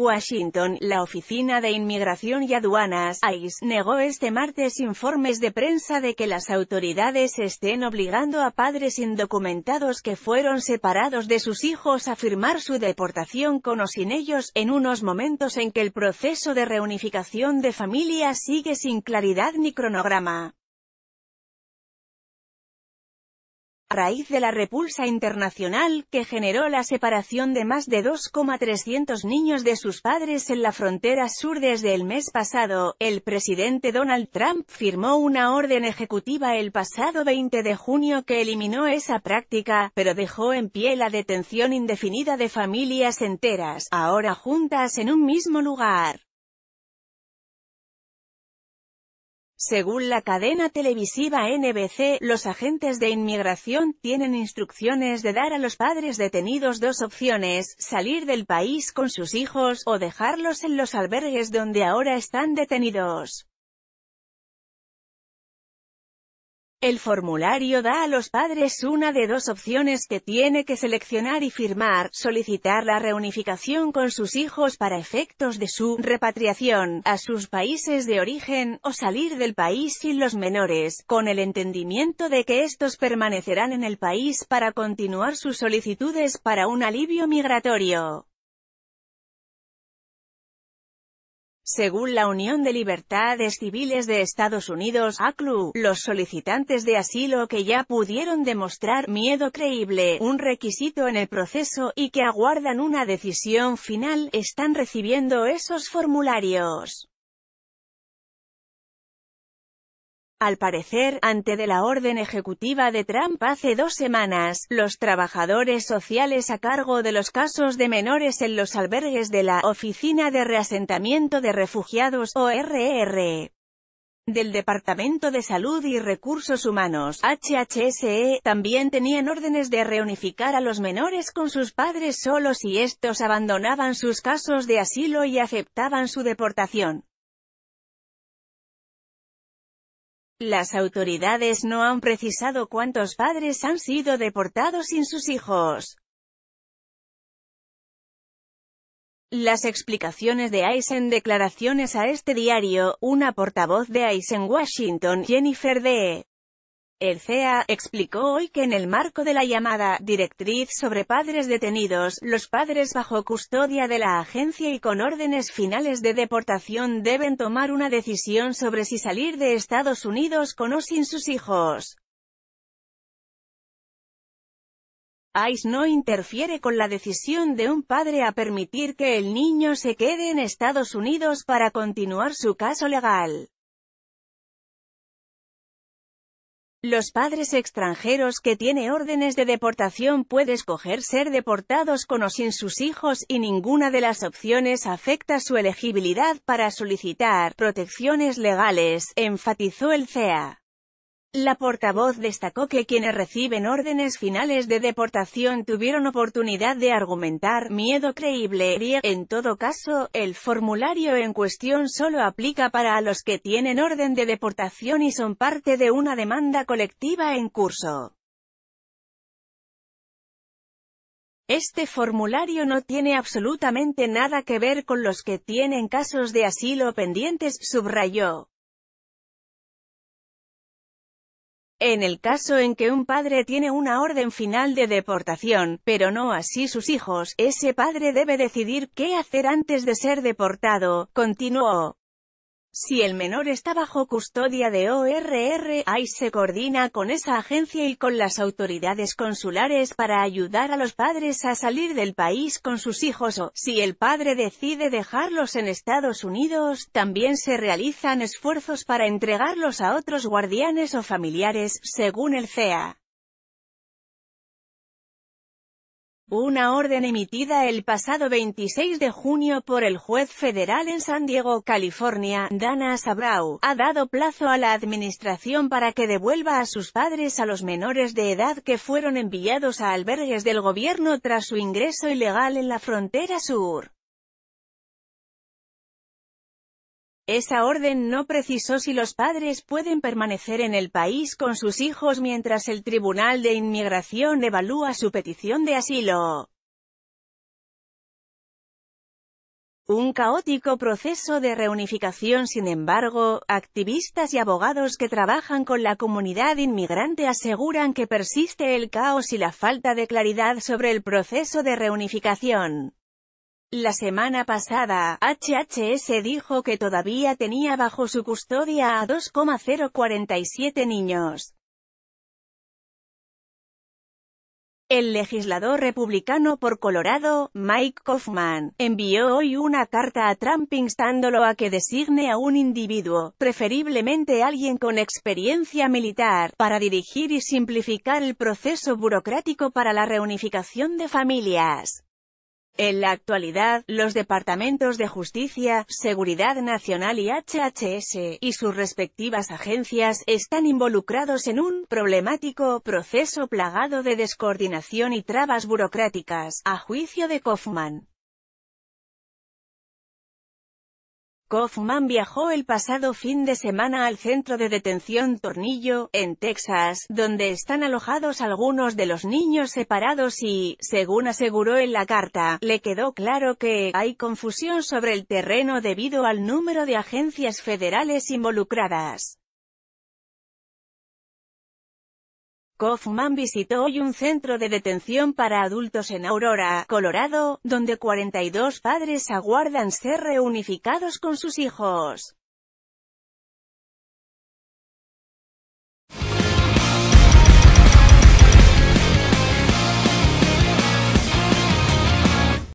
Washington, la Oficina de Inmigración y Aduanas, ICE, negó este martes informes de prensa de que las autoridades estén obligando a padres indocumentados que fueron separados de sus hijos a firmar su deportación con o sin ellos, en unos momentos en que el proceso de reunificación de familias sigue sin claridad ni cronograma. a raíz de la repulsa internacional que generó la separación de más de 2,300 niños de sus padres en la frontera sur desde el mes pasado, el presidente Donald Trump firmó una orden ejecutiva el pasado 20 de junio que eliminó esa práctica, pero dejó en pie la detención indefinida de familias enteras, ahora juntas en un mismo lugar. Según la cadena televisiva NBC, los agentes de inmigración tienen instrucciones de dar a los padres detenidos dos opciones, salir del país con sus hijos, o dejarlos en los albergues donde ahora están detenidos. El formulario da a los padres una de dos opciones que tiene que seleccionar y firmar, solicitar la reunificación con sus hijos para efectos de su repatriación a sus países de origen, o salir del país sin los menores, con el entendimiento de que estos permanecerán en el país para continuar sus solicitudes para un alivio migratorio. Según la Unión de Libertades Civiles de Estados Unidos, ACLU, los solicitantes de asilo que ya pudieron demostrar miedo creíble, un requisito en el proceso, y que aguardan una decisión final, están recibiendo esos formularios. Al parecer, ante de la orden ejecutiva de Trump hace dos semanas, los trabajadores sociales a cargo de los casos de menores en los albergues de la Oficina de Reasentamiento de Refugiados, ORR, del Departamento de Salud y Recursos Humanos, HHSE, también tenían órdenes de reunificar a los menores con sus padres solo si estos abandonaban sus casos de asilo y aceptaban su deportación. Las autoridades no han precisado cuántos padres han sido deportados sin sus hijos. Las explicaciones de ICE en declaraciones a este diario, una portavoz de ICE en Washington, Jennifer D. El CEA explicó hoy que en el marco de la llamada Directriz sobre Padres Detenidos, los padres bajo custodia de la agencia y con órdenes finales de deportación deben tomar una decisión sobre si salir de Estados Unidos con o sin sus hijos. ICE no interfiere con la decisión de un padre a permitir que el niño se quede en Estados Unidos para continuar su caso legal. Los padres extranjeros que tiene órdenes de deportación puede escoger ser deportados con o sin sus hijos y ninguna de las opciones afecta su elegibilidad para solicitar protecciones legales, enfatizó el CEA. La portavoz destacó que quienes reciben órdenes finales de deportación tuvieron oportunidad de argumentar miedo creíble. En todo caso, el formulario en cuestión solo aplica para los que tienen orden de deportación y son parte de una demanda colectiva en curso. Este formulario no tiene absolutamente nada que ver con los que tienen casos de asilo pendientes, subrayó. En el caso en que un padre tiene una orden final de deportación, pero no así sus hijos, ese padre debe decidir qué hacer antes de ser deportado, continuó. Si el menor está bajo custodia de ORR, ahí se coordina con esa agencia y con las autoridades consulares para ayudar a los padres a salir del país con sus hijos o, si el padre decide dejarlos en Estados Unidos, también se realizan esfuerzos para entregarlos a otros guardianes o familiares, según el CEA. Una orden emitida el pasado 26 de junio por el juez federal en San Diego, California, Dana Sabrau, ha dado plazo a la administración para que devuelva a sus padres a los menores de edad que fueron enviados a albergues del gobierno tras su ingreso ilegal en la frontera sur. Esa orden no precisó si los padres pueden permanecer en el país con sus hijos mientras el Tribunal de Inmigración evalúa su petición de asilo. Un caótico proceso de reunificación sin embargo, activistas y abogados que trabajan con la comunidad inmigrante aseguran que persiste el caos y la falta de claridad sobre el proceso de reunificación. La semana pasada, HHS dijo que todavía tenía bajo su custodia a 2,047 niños. El legislador republicano por Colorado, Mike Kaufman, envió hoy una carta a Trump instándolo a que designe a un individuo, preferiblemente alguien con experiencia militar, para dirigir y simplificar el proceso burocrático para la reunificación de familias. En la actualidad, los departamentos de Justicia, Seguridad Nacional y HHS, y sus respectivas agencias, están involucrados en un problemático proceso plagado de descoordinación y trabas burocráticas, a juicio de Kaufman. Kaufman viajó el pasado fin de semana al centro de detención Tornillo, en Texas, donde están alojados algunos de los niños separados y, según aseguró en la carta, le quedó claro que hay confusión sobre el terreno debido al número de agencias federales involucradas. Kaufman visitó hoy un centro de detención para adultos en Aurora, Colorado, donde 42 padres aguardan ser reunificados con sus hijos.